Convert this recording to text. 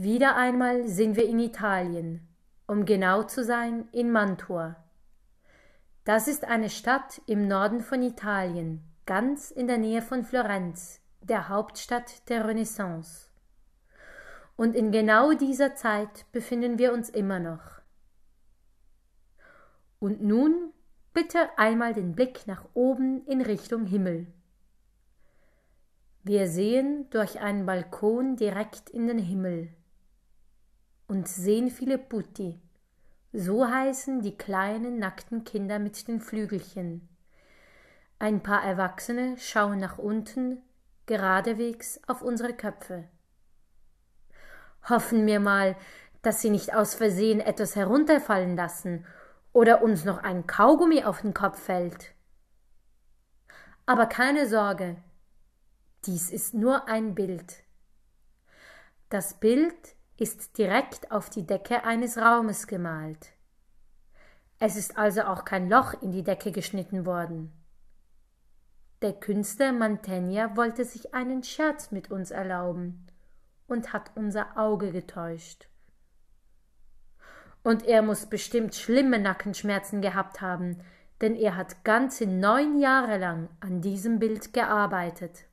Wieder einmal sind wir in Italien, um genau zu sein in Mantua. Das ist eine Stadt im Norden von Italien, ganz in der Nähe von Florenz, der Hauptstadt der Renaissance. Und in genau dieser Zeit befinden wir uns immer noch. Und nun bitte einmal den Blick nach oben in Richtung Himmel. Wir sehen durch einen Balkon direkt in den Himmel und sehen viele Putti. So heißen die kleinen nackten Kinder mit den Flügelchen. Ein paar Erwachsene schauen nach unten, geradewegs auf unsere Köpfe. Hoffen wir mal, dass sie nicht aus Versehen etwas herunterfallen lassen oder uns noch ein Kaugummi auf den Kopf fällt. Aber keine Sorge, dies ist nur ein Bild. Das Bild ist direkt auf die Decke eines Raumes gemalt. Es ist also auch kein Loch in die Decke geschnitten worden. Der Künstler Mantegna wollte sich einen Scherz mit uns erlauben und hat unser Auge getäuscht. Und er muss bestimmt schlimme Nackenschmerzen gehabt haben, denn er hat ganze neun Jahre lang an diesem Bild gearbeitet.